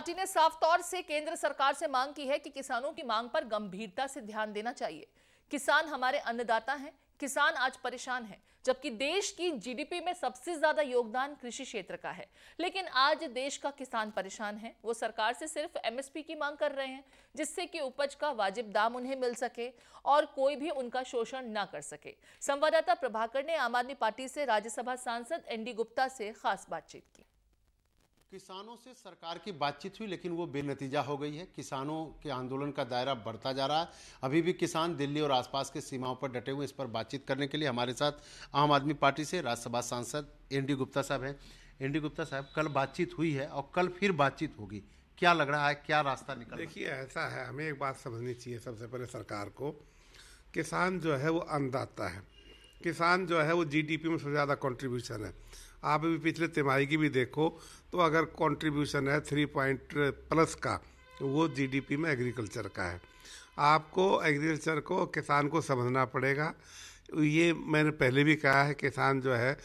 party ने साफ तौर से केंद्र सरकार से मांग की है कि किसानों की मांग पर गंभीरता से ध्यान देना चाहिए किसान हमारे अन्नदाता हैं किसान आज परेशान हैं जबकि देश की जीडीपी में सबसे ज्यादा योगदान कृषि क्षेत्र का है लेकिन आज देश का किसान परेशान है वो सरकार से सिर्फ एमएसपी की मांग कर रहे हैं जिससे कि उपज का वाजिब दाम उन्हें मिल सके और कोई भी उनका शोषण ना कर सके संवाददाता प्रभाकर ने आम आदमी पार्टी से राज्यसभा सांसद एनडी गुप्ता से खास बातचीत की किसानों से सरकार की बातचीत हुई लेकिन वो बेनतीजा हो गई है किसानों के आंदोलन का दायरा बढ़ता जा रहा है अभी भी किसान दिल्ली और आसपास के सीमाओं पर डटे हुए इस पर बातचीत करने के लिए हमारे साथ आम आदमी पार्टी से राज्यसभा सांसद एन डी गुप्ता साहब हैं एन डी गुप्ता साहब कल बातचीत हुई है और कल फिर बातचीत होगी क्या लग रहा है क्या रास्ता निकल देखिए ऐसा है हमें एक बात समझनी चाहिए सबसे पहले सरकार को किसान जो है वो अन्नदाता है किसान जो है वो जीडीपी में सबसे ज़्यादा कंट्रीब्यूशन है आप भी पिछले तिमाही की भी देखो तो अगर कंट्रीब्यूशन है थ्री पॉइंट प्लस का तो वो जीडीपी में एग्रीकल्चर का है आपको एग्रीकल्चर को किसान को समझना पड़ेगा ये मैंने पहले भी कहा है किसान जो है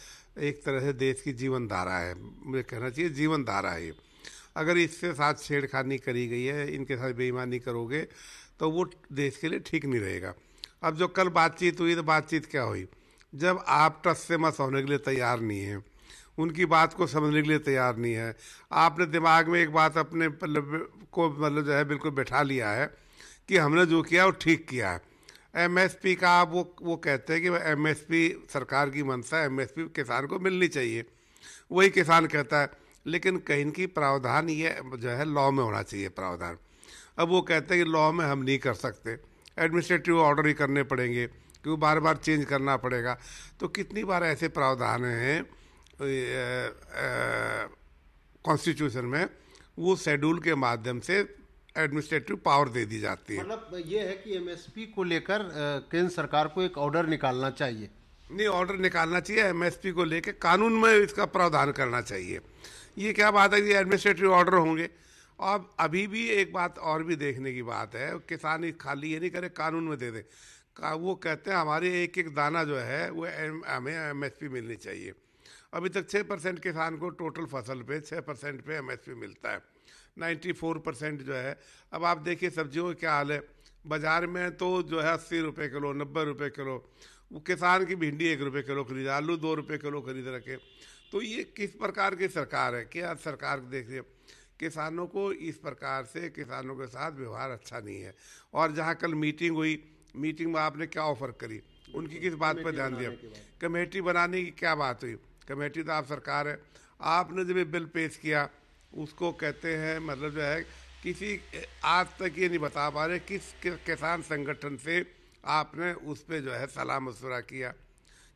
एक तरह से देश की जीवन धारा है मुझे कहना चाहिए जीवन धारा है अगर इसके साथ छेड़खानी करी गई है इनके साथ बेईमानी करोगे तो वो देश के लिए ठीक नहीं रहेगा अब जो कल बातचीत हुई तो बातचीत क्या हुई जब आप टस से मस होने के लिए तैयार नहीं हैं उनकी बात को समझने के लिए तैयार नहीं है आपने दिमाग में एक बात अपने मतलब को मतलब जो है बिल्कुल बैठा लिया है कि हमने जो किया वो ठीक किया है एमएसपी का आप वो वो कहते हैं कि एमएसपी सरकार की मनसा एमएसपी किसान को मिलनी चाहिए वही किसान कहता है लेकिन कहीं की प्रावधान ये जो है लॉ में होना चाहिए प्रावधान अब वो कहते हैं कि लॉ में हम नहीं कर सकते एडमिनिस्ट्रेटिव ऑर्डर ही करने पड़ेंगे क्योंकि बार बार चेंज करना पड़ेगा तो कितनी बार ऐसे प्रावधान हैं कॉन्स्टिट्यूशन में वो शेड्यूल के माध्यम से एडमिनिस्ट्रेटिव पावर दे दी जाती है मतलब ये है कि एमएसपी को लेकर केंद्र सरकार को एक ऑर्डर निकालना चाहिए नहीं ऑर्डर निकालना चाहिए एमएसपी को लेकर कानून में इसका प्रावधान करना चाहिए ये क्या बात है ये एडमिनिस्ट्रेटिव ऑर्डर होंगे और अभी भी एक बात और भी देखने की बात है किसान खाली ये नहीं करे कानून में दे दें वो कहते हैं हमारे एक एक दाना जो है वो हमें एम एस मिलनी चाहिए अभी तक छः परसेंट किसान को टोटल फसल पे छः परसेंट पे एमएसपी मिलता है नाइन्टी फोर परसेंट जो है अब आप देखिए सब्जियों का क्या हाल है बाज़ार में तो जो है अस्सी रुपये किलो नब्बे रुपये किलो वो किसान की भिंडी एक रुपये किलो खरीद आलू दो रुपये किलो खरीद रखे तो ये किस प्रकार की सरकार है क्या सरकार देखिए किसानों को इस प्रकार से किसानों के साथ व्यवहार अच्छा नहीं है और जहाँ कल मीटिंग हुई मीटिंग में आपने क्या ऑफर करी उनकी किस बात पर ध्यान दिया कमेटी बनाने की क्या बात हुई कमेटी तो आप सरकार है आपने जब ये बिल पेश किया उसको कहते हैं मतलब जो है किसी आज तक ये नहीं बता पा रहे किस किसान संगठन से आपने उस पर जो है सलाह मशुरा किया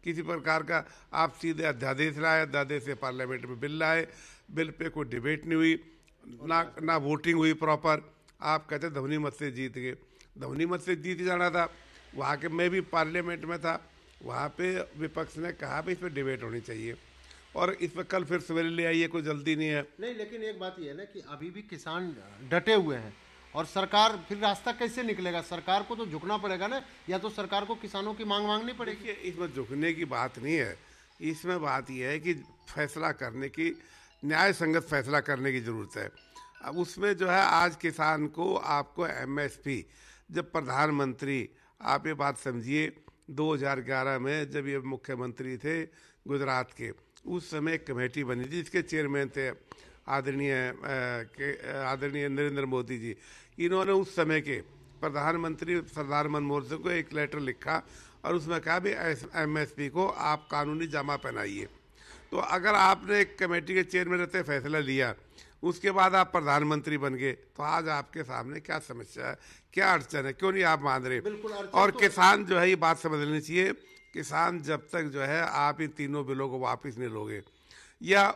किसी प्रकार का आप सीधे अध्यादेश लाए अध्यादेश से पार्लियामेंट में बिल लाए बिल पे कोई डिबेट नहीं हुई ना ना वोटिंग हुई प्रॉपर आप कहते धोनी मत से जीत गए धोनी मत से जीत जाना था वहाँ के मैं भी पार्लियामेंट में था वहाँ पे विपक्ष ने कहा भी इस पर डिबेट होनी चाहिए और इस पर कल फिर सवेरे ले आइए कोई जल्दी नहीं है नहीं लेकिन एक बात यह है ना कि अभी भी किसान डटे हुए हैं और सरकार फिर रास्ता कैसे निकलेगा सरकार को तो झुकना पड़ेगा ना या तो सरकार को किसानों की मांग मांगनी पड़ेगी इसमें झुकने की बात नहीं है इसमें बात यह है कि फैसला करने की न्याय संगत फैसला करने की ज़रूरत है अब उसमें जो है आज किसान को आपको एमएसपी जब प्रधानमंत्री आप ये बात समझिए 2011 में जब ये मुख्यमंत्री थे गुजरात के उस समय एक कमेटी बनी थी जिसके चेयरमैन थे आदरणीय के आदरणीय नरेंद्र मोदी जी इन्होंने उस समय के प्रधानमंत्री सरदार मनमोहन सिंह को एक लेटर लिखा और उसमें कहा भी पी को आप कानूनी जमा पहनाइए तो अगर आपने एक कमेटी के चेयरमैन रहते फैसला लिया उसके बाद आप प्रधानमंत्री बन गए तो आज आपके सामने क्या समस्या है क्या अड़चन है क्यों नहीं आप मान रहे और तो किसान जो है ये बात समझ लेनी चाहिए किसान जब तक जो है आप इन तीनों बिलों को वापस नहीं लोगे या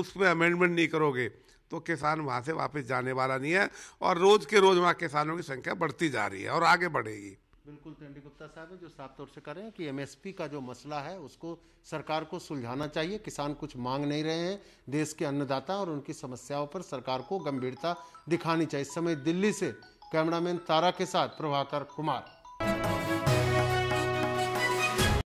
उसमें अमेंडमेंट नहीं करोगे तो किसान वहाँ से वापस जाने वाला नहीं है और रोज़ के रोज़ वहाँ किसानों की संख्या बढ़ती जा रही है और आगे बढ़ेगी बिल्कुल तेंडी गुप्ता साहब है जो साफ तौर से कह रहे हैं कि एमएसपी का जो मसला है उसको सरकार को सुलझाना चाहिए किसान कुछ मांग नहीं रहे हैं देश के अन्नदाता और उनकी समस्याओं पर सरकार को गंभीरता दिखानी चाहिए इस समय दिल्ली से कैमरामैन तारा के साथ प्रभाकर कुमार